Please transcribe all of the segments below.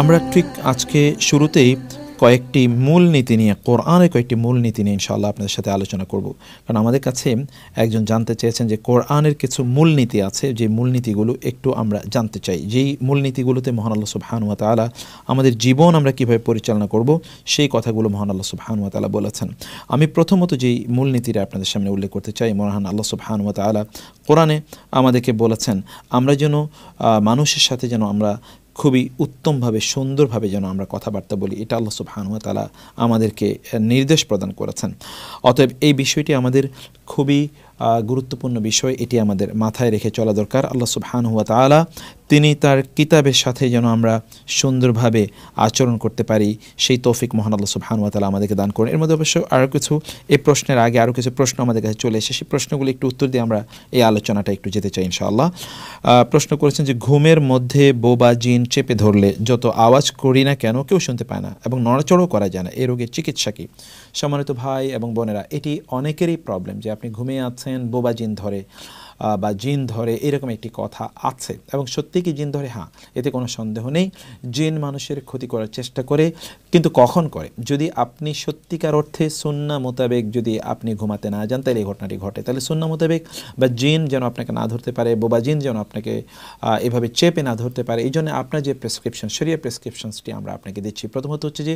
আমরা ঠিক আজকে শুরুতেই কয়েকটি মূল নীতি নিয়ে কোরআনের কয়েকটি মূল নীতি নিয়ে ইনশাআল্লাহ আপনাদের সাথে আলোচনা করব কারণ আমাদের কাছে একজন জানতে চেয়েছেন যে কোরআনের কিছু মূল নীতি আছে যে মূল নীতিগুলো একটু আমরা জানতে চাই যেই মূল নীতিগুলোতে মহান আল্লাহ সুবহানুয়া তালা আমাদের জীবন আমরা কীভাবে পরিচালনা করব সেই কথাগুলো মহান আল্লাহ সুবহানুয়া তালা বলেছেন আমি প্রথমত যেই মূল নীতিটা আপনাদের সামনে উল্লেখ করতে চাই মহান আল্লাহ সুবহানুয়া তালা কোরআনে আমাদেরকে বলেছেন আমরা যেন মানুষের সাথে যেন আমরা খুবই উত্তমভাবে সুন্দরভাবে যেন আমরা কথাবার্তা বলি এটা আল্লাহ সুবহানুয়া তালা আমাদেরকে নির্দেশ প্রদান করেছেন অতএব এই বিষয়টি আমাদের খুবই গুরুত্বপূর্ণ বিষয় এটি আমাদের মাথায় রেখে চলা দরকার আল্লাহ সুবহান হুয়া তালা তিনি তার কিতাবের সাথে যেন আমরা সুন্দরভাবে আচরণ করতে পারি সেই তৌফিক মহান আল্লাহ সুবহান ওয়া তালা আমাদেরকে দান করেন এর মধ্যে অবশ্য আরও কিছু এই প্রশ্নের আগে আরও কিছু প্রশ্ন আমাদের কাছে চলে এসে সেই প্রশ্নগুলি একটু উত্তর দিয়ে আমরা এই আলোচনাটা একটু যেতে চাই ইনশাআল্লাহ প্রশ্ন করেছেন যে ঘুমের মধ্যে বোবা জিন চেপে ধরলে যত আওয়াজ করি না কেন কেউ শুনতে পায় না এবং নড়াচড়ও করা যায় না এ রোগের চিকিৎসা কি সম্মানিত ভাই এবং বোনেরা এটি অনেকেরই প্রবলেম যে আপনি ঘুমিয়ে আছেন বোবাজিন ধরে বা জিন ধরে এরকম একটি কথা আছে এবং সত্যি কি জিন ধরে হ্যাঁ এতে কোনো সন্দেহ নেই জিন মানুষের ক্ষতি করার চেষ্টা করে কিন্তু কখন করে যদি আপনি সত্যিকার অর্থে সুন্না মোতাবেক যদি আপনি ঘুমাতে না যান তাহলে এই ঘটনাটি ঘটে তাহলে সুন্না মোতাবেক বা জিন যেন আপনাকে না ধরতে পারে বোবা জিন যেন আপনাকে এভাবে চেপে না ধরতে পারে এই জন্য আপনার যে প্রেসক্রিপশন সেরিয়া প্রেসক্রিপশনসটি আমরা আপনাকে দিচ্ছি প্রথমত হচ্ছে যে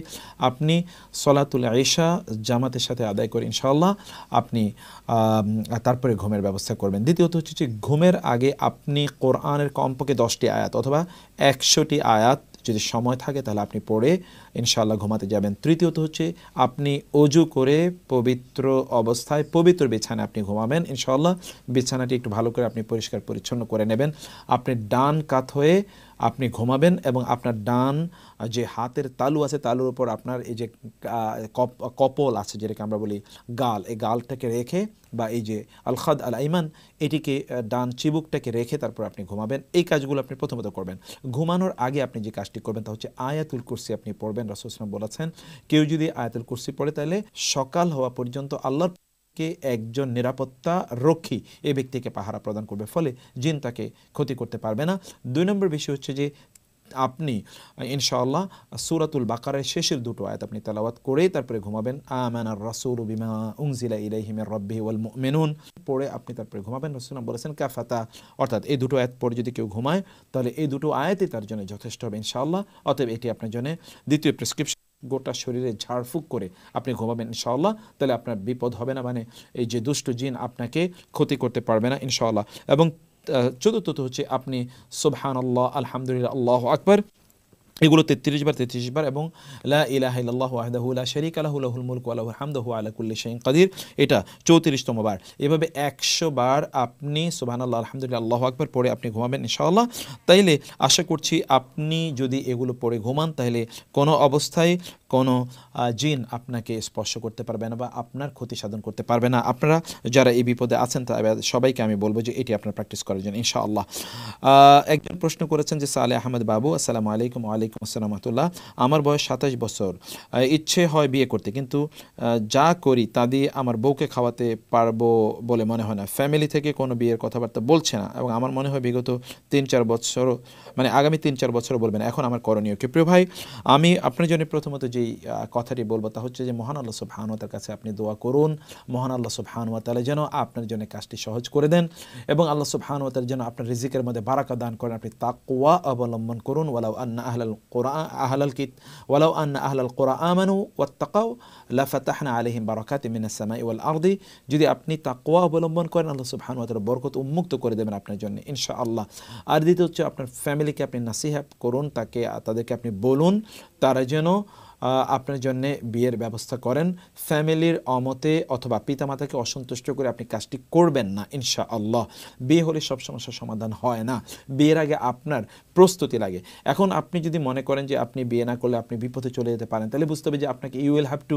আপনি সলাতুল আয়েশা জামাতের সাথে আদায় করে ইনশাল্লাহ আপনি তারপরে ঘুমের ব্যবস্থা করবেন দ্বিতীয় দ্বিতীয়ত হচ্ছে যে ঘুমের আগে আপনি কোরআনের কমপক্ষে দশটি আয়াত অথবা একশোটি আয়াত যদি সময় থাকে তাহলে আপনি পড়ে ইনশাল্লাহ ঘুমাতে যাবেন তৃতীয়ত হচ্ছে আপনি অজু করে পবিত্র অবস্থায় পবিত্র বিছানায় আপনি ঘুমাবেন ইনশাল্লাহ বিছানাটি একটু ভালো করে আপনি পরিষ্কার পরিচ্ছন্ন করে নেবেন আপনি ডান কাত হয়ে আপনি ঘুমাবেন এবং আপনার ডান যে হাতের তালু আছে তালুর উপর আপনার এই যে কপল আছে যেটাকে আমরা বলি গাল এই গালটাকে রেখে বা এই যে আলখাদ আল আইমান এটিকে ডান চিবুকটাকে রেখে তারপর আপনি ঘুমাবেন এই কাজগুলো আপনি প্রথমত করবেন ঘুমানোর আগে আপনি যে কাজটি করবেন তা হচ্ছে আয়াতুল কুরসি আপনি পড়বেন রাসুল বলেছেন কেউ যদি আয়াতুল কুরসি পড়ে তাহলে সকাল হওয়া পর্যন্ত আল্লাহর কে একজন নিরাপত্তা রক্ষী এই ব্যক্তিকে পাহারা প্রদান করবে ফলে জিন তাকে ক্ষতি করতে পারবে না দুই নম্বর বিষয় হচ্ছে যে আপনি ইনশাআল্লাহ সুরাতুল বাকারের শেষের দুটো আয়াত আপনি তালাওয়াত করে তারপরে ঘুমাবেন আমানার রাসুল বিমা উংজিলা ইলাইহিমের রব্বি ওয়াল মেনুন পড়ে আপনি তারপরে ঘুমাবেন রসুল বলেছেন কাফাতা অর্থাৎ এই দুটো আয়াত পড়ে যদি কেউ ঘুমায় তাহলে এই দুটো আয়াতই তার জন্য যথেষ্ট হবে ইনশাআল্লাহ অতএব এটি আপনার জন্য দ্বিতীয় প্রেসক্রিপশন গোটা শরীরে ঝাড়ফুঁক করে আপনি ঘুমাবেন ইনশাআল্লাহ তাহলে আপনার বিপদ হবে না মানে এই যে দুষ্ট জিন আপনাকে ক্ষতি করতে পারবে না ইনশাআল্লাহ এবং চতুর্থত হচ্ছে আপনি সুবহান আল্লাহ আলহামদুলিল্লাহ আল্লাহ আকবর এগুলো তেত্রিশ বার তেত্রিশ বার এবং লা ইলাহাইল্লাহ আহদাহুল্লা শরিক আলাহুল মুলক আলাহুল হামদাহু আলাকুল্লি শাহিন কাদির এটা চৌত্রিশতম বার এভাবে একশো বার আপনি আল্লাহ আলহামদুলিল্লাহ আল্লাহ আকবার পরে আপনি ঘুমাবেন ইনশাআল্লাহ তাইলে আশা করছি আপনি যদি এগুলো পরে ঘুমান তাহলে কোনো অবস্থায় কোনো জিন আপনাকে স্পর্শ করতে পারবে না বা আপনার ক্ষতি সাধন করতে পারবে না আপনারা যারা এই বিপদে আছেন সবাইকে আমি বলবো যে এটি আপনার প্র্যাকটিস করার জন্য ইনশাআল্লাহ একজন প্রশ্ন করেছেন যে সালে আহমেদ বাবু আসসালামু আলাইকুম আলাইকুম আসসালামতুল্লাহ আমার বয়স সাতাশ বছর ইচ্ছে হয় বিয়ে করতে কিন্তু যা করি তা দিয়ে আমার বউকে খাওয়াতে পারবো বলে মনে হয় না ফ্যামিলি থেকে কোনো বিয়ের কথাবার্তা বলছে না এবং আমার মনে হয় বিগত তিন চার বছর মানে আগামী তিন চার বছর বলবেন এখন আমার করণীয় কি প্রিয় ভাই আমি আপনার জন্য প্রথমত যে যেই কথাটি বলবো তা হচ্ছে যে মহান আল্লাহ সুবহানুয়াতার কাছে আপনি দোয়া করুন মহান আল্লাহ সুবহানুয়াতালা যেন আপনার জন্য কাজটি সহজ করে দেন এবং আল্লাহ সুবহানুয়াতার যেন আপনার রিজিকের মধ্যে বারাকা দান করেন আপনি তাকুয়া অবলম্বন করুন ওয়ালাউ আন্না আহলাল কোরআ আহলাল কিত ওয়ালাউ আন্না আহলাল কোরআ আমানু ওয়াত্তাকাউ লাফাতাহনা আলহিম বারাকাত মিনাসসামাই ওয়াল আরদি যদি আপনি তাকুয়া অবলম্বন করেন আল্লাহ সুবহানুয়াতার বরকত উন্মুক্ত করে দেবেন আপনার জন্য ইনশা আল্লাহ আর দ্বিতীয় হচ্ছে আপনার ফ্যামিলিকে আপনি নাসিহাব করুন তাকে তাদেরকে আপনি বলুন তারা যেন আপনার জন্য বিয়ের ব্যবস্থা করেন ফ্যামিলির অমতে অথবা পিতামাতাকে অসন্তুষ্ট করে আপনি কাজটি করবেন না ইনশা আল্লাহ বিয়ে হলে সব সমস্যার সমাধান হয় না বিয়ের আগে আপনার প্রস্তুতি লাগে এখন আপনি যদি মনে করেন যে আপনি বিয়ে না করলে আপনি বিপথে চলে যেতে পারেন তাহলে বুঝতে হবে যে আপনাকে you will have to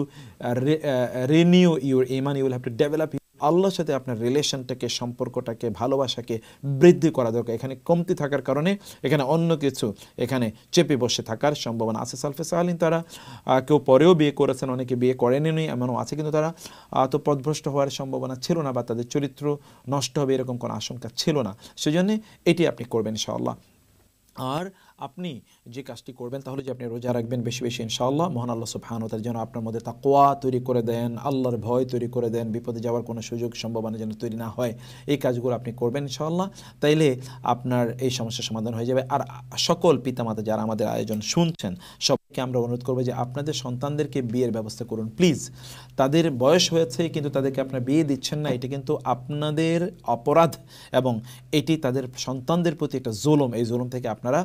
renew your ইমান you will have to develop আল্লাহর সাথে আপনার রিলেশনটাকে সম্পর্কটাকে ভালোবাসাকে বৃদ্ধি করা দরকার এখানে কমতি থাকার কারণে এখানে অন্য কিছু এখানে চেপে বসে থাকার সম্ভাবনা আছে সালফে সাহালিন তারা কেউ পরেও বিয়ে করেছেন অনেকে বিয়ে করেনি এমনও আছে কিন্তু তারা তো পদভ্রষ্ট হওয়ার সম্ভাবনা ছিল না বা তাদের চরিত্র নষ্ট হবে এরকম কোনো আশঙ্কা ছিল না সেজন্যে এটি আপনি করবেন ইনশাআল্লাহ আর আপনি যে কাজটি করবেন তাহলে যে আপনি রোজা রাখবেন বেশি বেশি ইনশাআল্লাহ মহান আল্লাহ সুবহান তার যেন আপনার মধ্যে তাকোয়া তৈরি করে দেন আল্লাহর ভয় তৈরি করে দেন বিপদে যাওয়ার কোনো সুযোগ সম্ভাবনা যেন তৈরি না হয় এই কাজগুলো আপনি করবেন ইনশাআল্লাহ তাইলে আপনার এই সমস্যার সমাধান হয়ে যাবে আর সকল পিতামাতা যারা আমাদের আয়োজন শুনছেন সবকে আমরা অনুরোধ করবো যে আপনাদের সন্তানদেরকে বিয়ের ব্যবস্থা করুন প্লিজ তাদের বয়স হয়েছে কিন্তু তাদেরকে আপনার বিয়ে দিচ্ছেন না এটি কিন্তু আপনাদের অপরাধ এবং এটি তাদের সন্তানদের প্রতি একটা জোলম এই জোলম থেকে আপনারা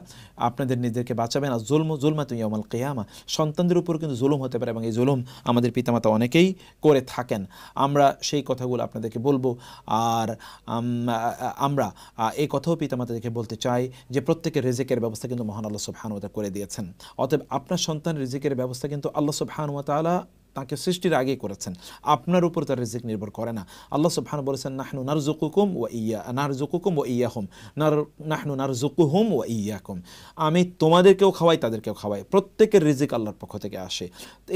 আপনাদের নিজের আমাদেরকে বাঁচাবেন আর জুলম জুলমা তুই আমাল কেয়ামা সন্তানদের উপর কিন্তু জুলুম হতে পারে এবং এই জুলুম আমাদের পিতামাতা অনেকেই করে থাকেন আমরা সেই কথাগুলো আপনাদেরকে বলবো আর আমরা এই কথাও পিতামাতাদেরকে বলতে চাই যে প্রত্যেকের রেজেকের ব্যবস্থা কিন্তু মহান আল্লাহ সুবহানুতা করে দিয়েছেন অতএব আপনার সন্তান রিজিকের ব্যবস্থা কিন্তু আল্লাহ সব তালা তাকে সৃষ্টির আগে করেছেন আপনার উপর তার রিজিক নির্ভর করে না আল্লাহ সুবহান বলেছেন নাহনু নারজুকুকুম ও ইয়া নারজুকুকুম ও ইয়াহুম নার নাহনু নারজুকুহুম ও ইয়াকুম আমি তোমাদেরকেও খাওয়াই তাদেরকেও খাওয়াই প্রত্যেকের রিজিক আল্লাহর পক্ষ থেকে আসে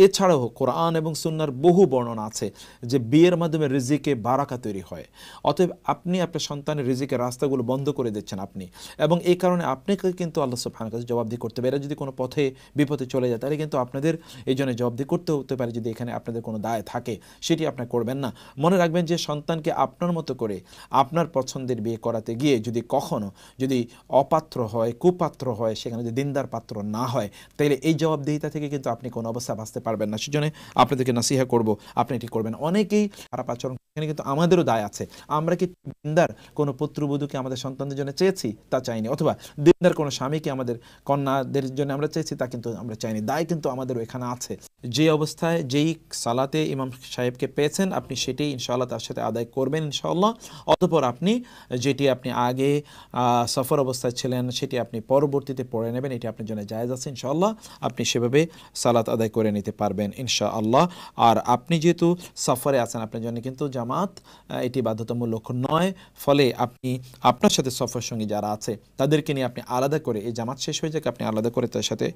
এছাড়াও কোরআন এবং সুন্নার বহু বর্ণনা আছে যে বিয়ের মাধ্যমে রিজিকে বারাকা তৈরি হয় অতএব আপনি আপনার সন্তানের রিজিকের রাস্তাগুলো বন্ধ করে দিচ্ছেন আপনি এবং এই কারণে আপনাকে কিন্তু আল্লাহ সুবহান কাছে জবাবদি করতে হবে এরা যদি কোনো পথে বিপথে চলে যায় তাহলে কিন্তু আপনাদের এই জন্য জবাবদি করতে হতে পারে যদি এখানে আপনাদের কোনো দায় থাকে সেটি আপনি করবেন না মনে রাখবেন যে সন্তানকে আপনার মতো করে আপনার পছন্দের বিয়ে করাতে গিয়ে যদি কখনো যদি অপাত্র হয় কুপাত্র হয় সেখানে যদি দিনদার পাত্র না হয় তাহলে এই জবাবদিহিতা থেকে কিন্তু আপনি কোনো অবস্থা বাঁচতে পারবেন না সেজন্য আপনাদেরকে নাসিহা করব আপনি এটি করবেন অনেকেই খারাপ আচরণ এখানে কিন্তু আমাদেরও দায় আছে আমরা কি দিনদার কোনো পুত্রবধূকে আমাদের সন্তানদের জন্য চেয়েছি তা চাইনি অথবা দিনদার কোনো স্বামীকে আমাদের কন্যাদের জন্য আমরা চেয়েছি তা কিন্তু আমরা চাইনি দায় কিন্তু আমাদের এখানে আছে যে অবস্থায় যে যেই সালাতে ইমাম সাহেবকে পেয়েছেন আপনি সেটি ইনশাআল্লাহ তার সাথে আদায় করবেন ইনশাআল্লাহ অতপর আপনি যেটি আপনি আগে সফর অবস্থায় ছিলেন সেটি আপনি পরবর্তীতে পড়ে নেবেন এটি আপনার জন্য জায়জ আছে ইনশাআল্লাহ আপনি সেভাবে সালাত আদায় করে নিতে পারবেন ইনশাআল্লাহ আর আপনি যেহেতু সফরে আছেন আপনার জন্য কিন্তু জামাত এটি বাধ্যতামূলক নয় ফলে আপনি আপনার সাথে সফর সঙ্গে যারা আছে তাদেরকে নিয়ে আপনি আলাদা করে এই জামাত শেষ হয়ে যাক আপনি আলাদা করে তার সাথে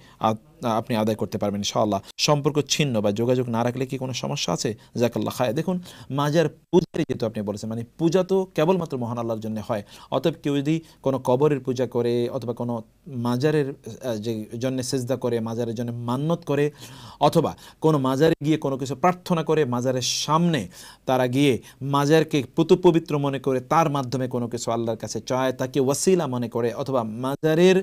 আপনি আদায় করতে পারবেন ইনশাআল্লাহ সম্পর্ক ছিন্ন বা যোগাযোগ না রাখলে কি কোনো সমস্যা আছে জাকাল্লা খায় দেখুন মাজার পূজার যেহেতু আপনি বলেছেন মানে পূজা তো কেবলমাত্র মহান আল্লাহর জন্য হয় অতএব কেউ যদি কোনো কবরের পূজা করে অথবা কোনো মাজারের যে জন্য সেজদা করে মাজারের জন্য মান্যত করে অথবা কোনো মাজারে গিয়ে কোনো কিছু প্রার্থনা করে মাজারের সামনে তারা গিয়ে মাজারকে পুতু পবিত্র মনে করে তার মাধ্যমে কোনো কিছু আল্লাহর কাছে চায় তাকে ওয়াসিলা মনে করে অথবা মাজারের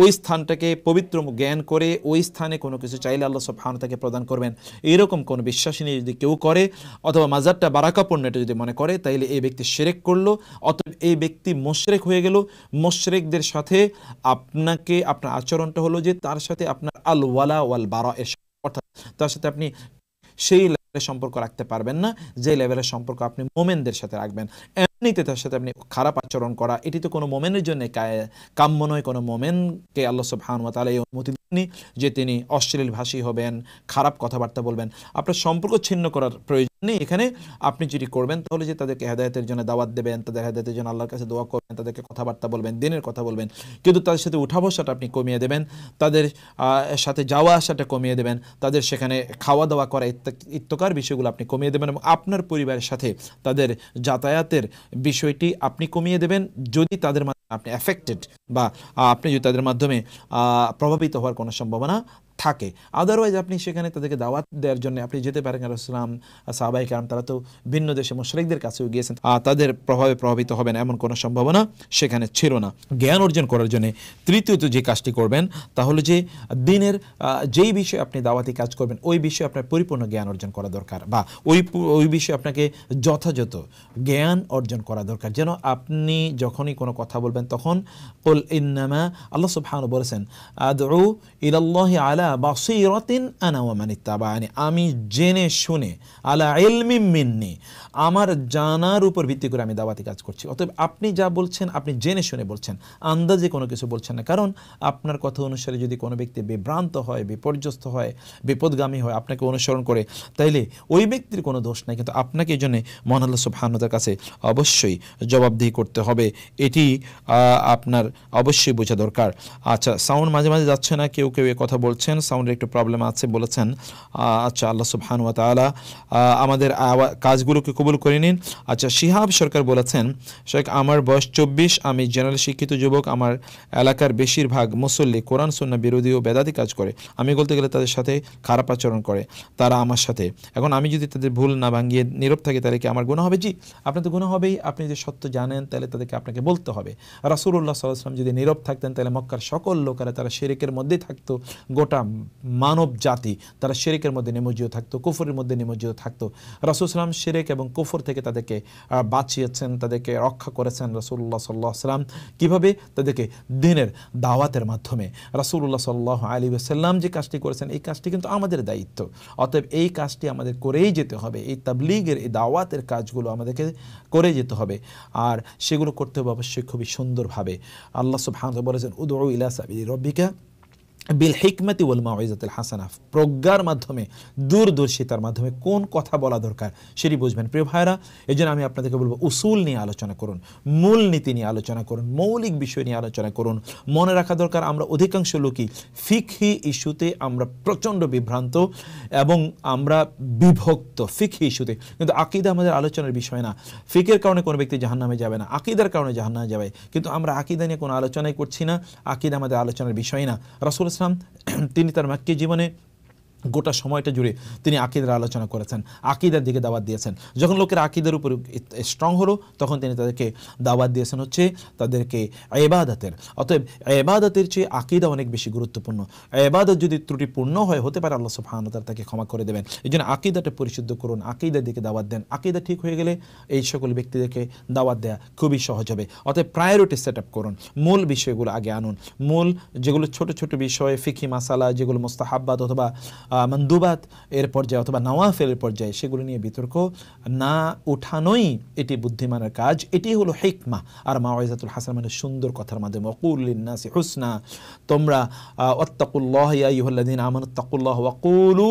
ওই স্থানটাকে পবিত্র জ্ঞান করে ওই স্থানে কোনো কিছু চাইলে আল্লাহ সব তাকে প্রদান করবেন এরকম কোনো বিশ্বাসী নিয়ে যদি কেউ করে অথবা মাজারটা বারাকাপূর্ণ এটা যদি মনে করে তাইলে এই ব্যক্তি সেরেক করলো অতএব এই ব্যক্তি মোশরেক হয়ে গেল মোশরেকদের সাথে আপনাকে আপনার আচরণটা হলো যে তার সাথে আপনার আল ওয়ালা ওয়াল বারা এর অর্থাৎ তার সাথে আপনি সেই লেভেলের সম্পর্ক রাখতে পারবেন না যে লেভেলের সম্পর্ক আপনি মোমেনদের সাথে রাখবেন নিতে তার সাথে আপনি খারাপ আচরণ করা এটি তো কোনো মোমেনের জন্য কাম্য নয় কোনো মোমেনকে আল্লাহ সুবহানুয়া তালা এই অনুমতি দেননি যে তিনি অশ্লীল ভাষী হবেন খারাপ কথাবার্তা বলবেন আপনার সম্পর্ক ছিন্ন করার প্রয়োজন নেই এখানে আপনি যেটি করবেন তাহলে যে তাদেরকে হেদায়তের জন্য দাওয়াত দেবেন তাদের হেদায়তের জন্য আল্লাহর কাছে দোয়া করবেন তাদেরকে কথাবার্তা বলবেন দিনের কথা বলবেন কিন্তু তাদের সাথে উঠা বসাটা আপনি কমিয়ে দেবেন তাদের সাথে যাওয়া আসাটা কমিয়ে দেবেন তাদের সেখানে খাওয়া দাওয়া করা ইত্যকার বিষয়গুলো আপনি কমিয়ে দেবেন এবং আপনার পরিবারের সাথে তাদের যাতায়াতের বিষয়টি আপনি কমিয়ে দেবেন যদি তাদের মাধ্যমে আপনি অ্যাফেক্টেড বা আপনি যদি তাদের মাধ্যমে প্রভাবিত হওয়ার কোনো সম্ভাবনা থাকে আদারওয়াইজ আপনি সেখানে তাদেরকে দাওয়াত দেওয়ার জন্য আপনি যেতে পারেন ইসলাম সাবাই কারণ তারা তো ভিন্ন দেশে মুশ্রিকদের কাছেও গিয়েছেন তাদের প্রভাবে প্রভাবিত হবেন এমন কোনো সম্ভাবনা সেখানে ছিল না জ্ঞান অর্জন করার জন্য তৃতীয়ত যে কাজটি করবেন তাহলে যে দিনের যেই বিষয়ে আপনি দাওয়াতি কাজ করবেন ওই বিষয়ে আপনার পরিপূর্ণ জ্ঞান অর্জন করা দরকার বা ওই ওই বিষয়ে আপনাকে যথাযথ জ্ঞান অর্জন করা দরকার যেন আপনি যখনই কোনো কথা বলবেন তখন কল ইন্নামা আল্লাহ সুবহান বলেছেন আদৌ ইলাল্লাহি আলা বাসিরতিন আনা ওয়ামানিত্তাবানি আমি জেনে শুনে আলা এলমি মিন্নি আমার জানার উপর ভিত্তি করে আমি দাওয়াতি কাজ করছি অতএব আপনি যা বলছেন আপনি জেনে শুনে বলছেন আন্দাজে কোনো কিছু বলছেন না কারণ আপনার কথা অনুসারে যদি কোনো ব্যক্তি বিভ্রান্ত হয় বিপর্যস্ত হয় বিপদগামী হয় আপনাকে অনুসরণ করে তাইলে ওই ব্যক্তির কোনো দোষ নাই কিন্তু আপনাকে এই জন্যে মহানাল্লা সুবহানতার কাছে অবশ্যই জবাবদিহি করতে হবে এটি আপনার অবশ্যই বোঝা দরকার আচ্ছা সাউন্ড মাঝে মাঝে যাচ্ছে না কেউ কেউ কথা বলছেন সাউন্ডের একটু প্রবলেম আছে বলেছেন আচ্ছা আল্লাহ সুবহান ওয়া তালা আমাদের কাজগুলোকে কবুল করে নিন আচ্ছা শিহাব সরকার বলেছেন শেখ আমার বয়স চব্বিশ আমি জেনারেল শিক্ষিত যুবক আমার এলাকার বেশিরভাগ মুসল্লি কোরআন সুন্না বিরোধী ও বেদাতি কাজ করে আমি বলতে গেলে তাদের সাথে খারাপ আচরণ করে তারা আমার সাথে এখন আমি যদি তাদের ভুল না ভাঙিয়ে নীরব থাকি তাহলে কি আমার গুণ হবে জি আপনার তো গুণ হবেই আপনি যদি সত্য জানেন তাহলে তাদেরকে আপনাকে বলতে হবে রাসুল্লাহ সাল্লাহ যদি নীরব থাকতেন তাহলে মক্কার সকল লোকেরা তারা শেরেকের মধ্যেই থাকতো গোটা মানব জাতি তারা শেরেকের মধ্যে নিমজ্জিত থাকতো কুফরের মধ্যে নিমজ্জিত থাকতো রাসুলসাল্লাম শেরেক এবং কুফর থেকে তাদেরকে বাঁচিয়েছেন তাদেরকে রক্ষা করেছেন রাসুল্লাহ সাল্লাহ সাল্লাম কীভাবে তাদেরকে দিনের দাওয়াতের মাধ্যমে রাসুল্লাহ সাল্লাহ আলী সাল্লাম যে কাজটি করেছেন এই কাজটি কিন্তু আমাদের দায়িত্ব অতএব এই কাজটি আমাদের করেই যেতে হবে এই তাবলিগের এই দাওয়াতের কাজগুলো আমাদেরকে করে যেতে হবে আর সেগুলো করতে হবে অবশ্যই খুবই সুন্দরভাবে আল্লাহ সুবহান বলেছেন উদৌ ইলা সাবিলি রব্বিকা বিল হিকমতি ওল মাওয়াইজাতুল হাসানা প্রজ্ঞার মাধ্যমে দূরদর্শিতার মাধ্যমে কোন কথা বলা দরকার সেটি বুঝবেন প্রিয় ভাইরা এই জন্য আমি আপনাদেরকে বলবো উসুল নিয়ে আলোচনা করুন মূল নীতি নিয়ে আলোচনা করুন মৌলিক বিষয় নিয়ে আলোচনা করুন মনে রাখা দরকার আমরা অধিকাংশ লোকই ফিকহি ইস্যুতে আমরা প্রচণ্ড বিভ্রান্ত এবং আমরা বিভক্ত ফিকহি ইস্যুতে কিন্তু আকিদা আমাদের আলোচনার বিষয় না ফিকের কারণে কোনো ব্যক্তি নামে যাবে না আকিদার কারণে নামে যাবে কিন্তু আমরা আকিদা নিয়ে কোনো আলোচনাই করছি না আকিদা আমাদের আলোচনার বিষয় না রাসুল ইসলাম তিনি তার মাক্কী জীবনে গোটা সময়টা জুড়ে তিনি আকিদার আলোচনা করেছেন আকিদার দিকে দাওয়াত দিয়েছেন যখন লোকের আকিদের উপর স্ট্রং হলো তখন তিনি তাদেরকে দাওয়াত দিয়েছেন হচ্ছে তাদেরকে এবাদাতের অতএব এবাদাতের চেয়ে আকিদা অনেক বেশি গুরুত্বপূর্ণ এবাদত যদি ত্রুটিপূর্ণ হয় হতে পারে আল্লাহ সুফানতার তাকে ক্ষমা করে দেবেন এই জন্য আকিদাটা পরিশুদ্ধ করুন আকিদার দিকে দাওয়াত দেন আকিদা ঠিক হয়ে গেলে এই সকল ব্যক্তিদেরকে দাওয়াত দেওয়া খুবই সহজ হবে অতএব প্রায়োরিটি সেট করুন মূল বিষয়গুলো আগে আনুন মূল যেগুলো ছোট ছোট বিষয় ফিকি মাসালা যেগুলো মোস্তাহাব্বাদ অথবা মন্দুবাত এর পর্যায়ে অথবা নওয়াফেলের পর্যায়ে সেগুলো নিয়ে বিতর্ক না উঠানোই এটি বুদ্ধিমানের কাজ এটি হলো হেকমা আর ওয়াইজাতুল হাসান মানে সুন্দর কথার মাধ্যমে অকুল্লিনাসি হুসনা তোমরা অত্তাকুল্লাহ ইয়াইহল্লাদিন আমান তাকুল্লাহ ওয়াকুলু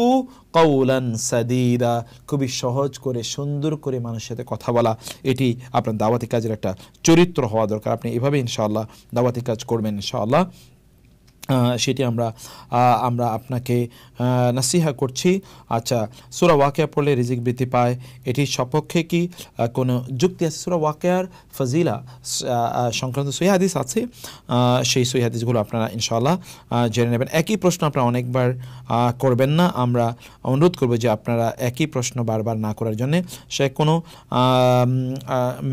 কৌলান সাদিদা খুবই সহজ করে সুন্দর করে মানুষের সাথে কথা বলা এটি আপনার দাওয়াতি কাজের একটা চরিত্র হওয়া দরকার আপনি এভাবে ইনশাআল্লাহ দাওয়াতি কাজ করবেন ইনশাআল্লাহ সেটি আমরা আমরা আপনাকে নাসিহা করছি আচ্ছা সুরা ওয়াকেয়া পড়লে রিজিক বৃদ্ধি পায় এটির সপক্ষে কি কোনো যুক্তি আছে সুরা ওয়াকেয়ার ফজিলা সংক্রান্ত সৈহাদিস আছে সেই সৈহাদিসগুলো আপনারা ইনশাল্লাহ জেনে নেবেন একই প্রশ্ন আপনারা অনেকবার করবেন না আমরা অনুরোধ করব যে আপনারা একই প্রশ্ন বারবার না করার জন্যে সে কোনো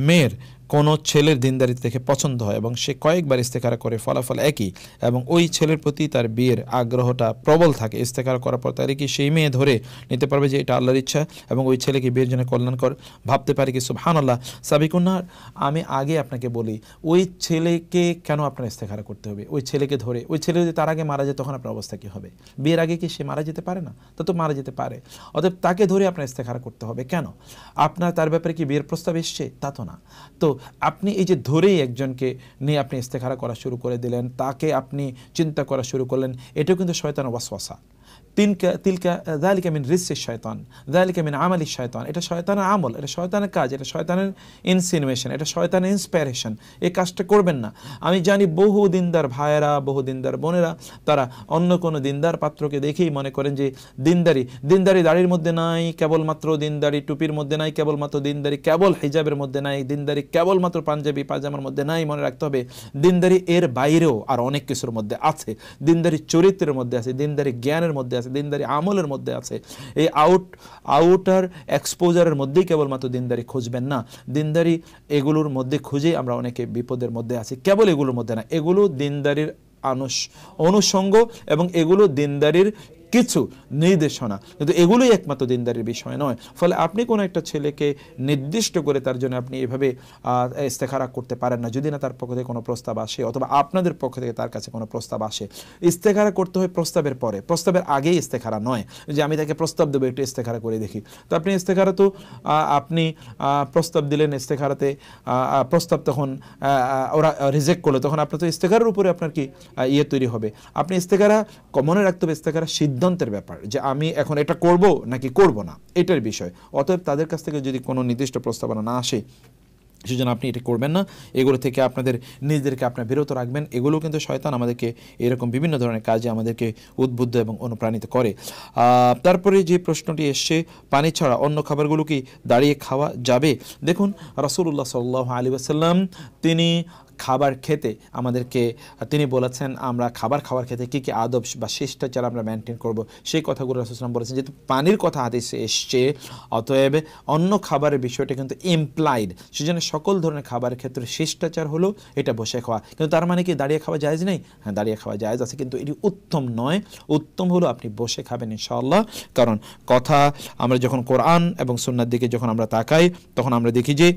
মেয়ের কোনো ছেলের দিনদারিতে দেখে পছন্দ হয় এবং সে কয়েকবার ইস্তেকারা করে ফলাফল একই এবং ওই ছেলের প্রতি তার বিয়ের আগ্রহটা প্রবল থাকে ইস্তেকারা করার পর তারা কি সেই মেয়ে ধরে নিতে পারবে যে এটা আল্লাহর ইচ্ছা এবং ওই ছেলেকে বিয়ের জন্য কল্যাণকর ভাবতে পারে কি সুবহান আল্লাহ সাবিকুন্নার আমি আগে আপনাকে বলি ওই ছেলেকে কেন আপনার ইস্তেকারা করতে হবে ওই ছেলেকে ধরে ওই ছেলে যদি তার আগে মারা যায় তখন আপনার অবস্থা কী হবে বিয়ের আগে কি সে মারা যেতে পারে না তা তো মারা যেতে পারে অতএব তাকে ধরে আপনার ইস্তেখারা করতে হবে কেন আপনার তার ব্যাপারে কি বিয়ের প্রস্তাব এসছে তা তো না তো আপনি এই যে ধরেই একজনকে নিয়ে আপনি ইস্তেখারা করা শুরু করে দিলেন তাকে আপনি চিন্তা করা শুরু করলেন এটাও কিন্তু শয়তান ওয়াসওয়াসা তিলকা তিলকা দালিকা মিন রিসে শয়তান দালিকা মিন আমালি শয়তান এটা শয়তানের আমল এটা শয়তানের কাজ এটা শয়তানের ইনসিনুয়েশন এটা শয়তানের ইন্সপায়ারেশন এই কাজটা করবেন না আমি জানি বহু দিনদার ভাইয়েরা বহু দিনদার বোনেরা তারা অন্য কোনো দিনদার পাত্রকে দেখেই মনে করেন যে দিনদারি দিনদারি দাড়ির মধ্যে নাই কেবলমাত্র দিনদারি টুপির মধ্যে নাই কেবলমাত্র দিনদারি কেবল হিজাবের মধ্যে নাই দিনদারি কেবলমাত্র পাঞ্জাবি পাজামার মধ্যে নাই মনে রাখতে হবে দিনদারি এর বাইরেও আর অনেক কিছুর মধ্যে আছে দিনদারি চরিত্রের মধ্যে আছে দিনদারি জ্ঞানের মধ্যে আছে আছে দিনদারি আমলের মধ্যে আছে এই আউট আউটার এক্সপোজারের মধ্যেই কেবলমাত্র দিনদারি খুঁজবেন না দিনদারি এগুলোর মধ্যে খুঁজেই আমরা অনেকে বিপদের মধ্যে আছি কেবল এগুলোর মধ্যে না এগুলো দিনদারির আনুষ অনুষঙ্গ এবং এগুলো দিনদারির কিছু নির্দেশনা কিন্তু এগুলোই একমাত্র দিনদারের বিষয় নয় ফলে আপনি কোনো একটা ছেলেকে নির্দিষ্ট করে তার জন্য আপনি এভাবে ইস্তেখারা করতে পারেন না যদি না তার পক্ষ থেকে কোনো প্রস্তাব আসে অথবা আপনাদের পক্ষ থেকে তার কাছে কোনো প্রস্তাব আসে ইস্তেখারা করতে হয় প্রস্তাবের পরে প্রস্তাবের আগেই ইস্তেখারা নয় যে আমি তাকে প্রস্তাব দেবো একটু ইস্তেখারা করে দেখি তো আপনি ইস্তেখারা তো আপনি প্রস্তাব দিলেন ইস্তেখারাতে প্রস্তাব তখন ওরা রিজেক্ট করলো তখন আপনার তো ইস্তেখারের উপরে আপনার কি ইয়ে তৈরি হবে আপনি ইস্তেখারা মনে রাখতে হবে ইস্তেখারা সিদ্ধ সিদ্ধান্তের ব্যাপার যে আমি এখন এটা করব নাকি করব না এটার বিষয় অতএব তাদের কাছ থেকে যদি কোনো নির্দিষ্ট প্রস্তাবনা না আসে সেজন্য আপনি এটা করবেন না এগুলো থেকে আপনাদের নিজেদেরকে আপনার বিরত রাখবেন এগুলো কিন্তু শয়তান আমাদেরকে এরকম বিভিন্ন ধরনের কাজে আমাদেরকে উদ্বুদ্ধ এবং অনুপ্রাণিত করে তারপরে যে প্রশ্নটি এসছে পানি ছাড়া অন্য খাবারগুলো কি দাঁড়িয়ে খাওয়া যাবে দেখুন রাসুল্লাহ সাল্লাহ আলী আসাল্লাম তিনি খাবার খেতে আমাদেরকে তিনি বলেছেন আমরা খাবার খাওয়ার খেতে কী কী আদব বা শিষ্টাচার আমরা মেনটেন করব সেই কথাগুলো রাসুসলাম বলেছেন যেহেতু পানির কথা আদেশে এসছে অতএব অন্য খাবারের বিষয়টা কিন্তু ইমপ্লাইড সেজন্য সকল ধরনের খাবারের ক্ষেত্রে শিষ্টাচার হলো এটা বসে খাওয়া কিন্তু তার মানে কি দাঁড়িয়ে খাওয়া জায়জ নেই হ্যাঁ দাঁড়িয়ে খাওয়া জায়জ আছে কিন্তু এটি উত্তম নয় উত্তম হলো আপনি বসে খাবেন ইনশাআল্লাহ কারণ কথা আমরা যখন কোরআন এবং সুন্নার দিকে যখন আমরা তাকাই তখন আমরা দেখি যে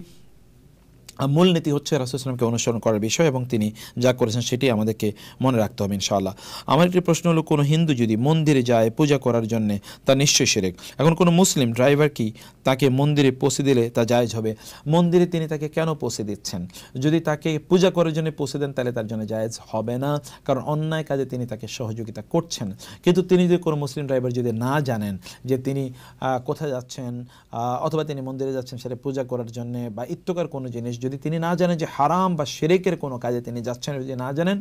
মূলনীতি হচ্ছে রাসুলামকে অনুসরণ করার বিষয় এবং তিনি যা করেছেন সেটি আমাদেরকে মনে রাখতে হবে ইনশাআল্লাহ আমার একটি প্রশ্ন হলো কোনো হিন্দু যদি মন্দিরে যায় পূজা করার জন্য তা নিশ্চয়ই সেরেক এখন কোনো মুসলিম ড্রাইভার কি তাকে মন্দিরে পৌঁছে দিলে তা জায়জ হবে মন্দিরে তিনি তাকে কেন পৌঁছে দিচ্ছেন যদি তাকে পূজা করার জন্য পৌঁছে দেন তাহলে তার জন্য জায়জ হবে না কারণ অন্যায় কাজে তিনি তাকে সহযোগিতা করছেন কিন্তু তিনি যদি কোনো মুসলিম ড্রাইভার যদি না জানেন যে তিনি কোথায় যাচ্ছেন অথবা তিনি মন্দিরে যাচ্ছেন সেটা পূজা করার জন্য বা ইত্যকার কোনো জিনিস যদি তিনি না জানেন যে হারাম বা সেরেকের কোনো কাজে তিনি যাচ্ছেন যদি না জানেন